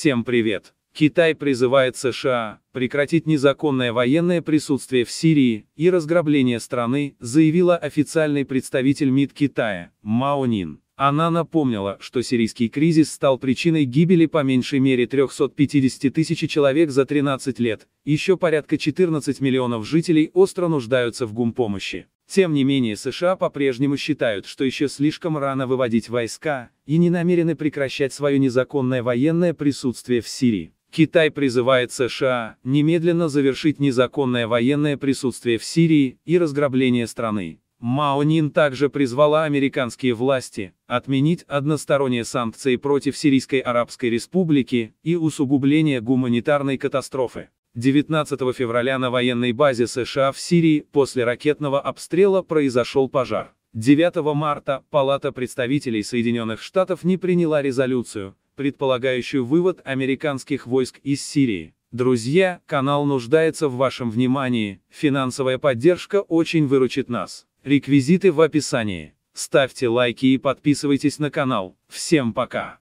Всем привет! Китай призывает США прекратить незаконное военное присутствие в Сирии и разграбление страны, заявила официальный представитель МИД Китая Мао Нин. Она напомнила, что сирийский кризис стал причиной гибели по меньшей мере 350 тысяч человек за 13 лет, еще порядка 14 миллионов жителей остро нуждаются в гумпомощи. Тем не менее США по-прежнему считают, что еще слишком рано выводить войска, и не намерены прекращать свое незаконное военное присутствие в Сирии. Китай призывает США немедленно завершить незаконное военное присутствие в Сирии и разграбление страны. Мао Нин также призвала американские власти отменить односторонние санкции против Сирийской Арабской Республики и усугубление гуманитарной катастрофы. 19 февраля на военной базе США в Сирии после ракетного обстрела произошел пожар. 9 марта Палата представителей Соединенных Штатов не приняла резолюцию, предполагающую вывод американских войск из Сирии. Друзья, канал нуждается в вашем внимании, финансовая поддержка очень выручит нас. Реквизиты в описании. Ставьте лайки и подписывайтесь на канал. Всем пока!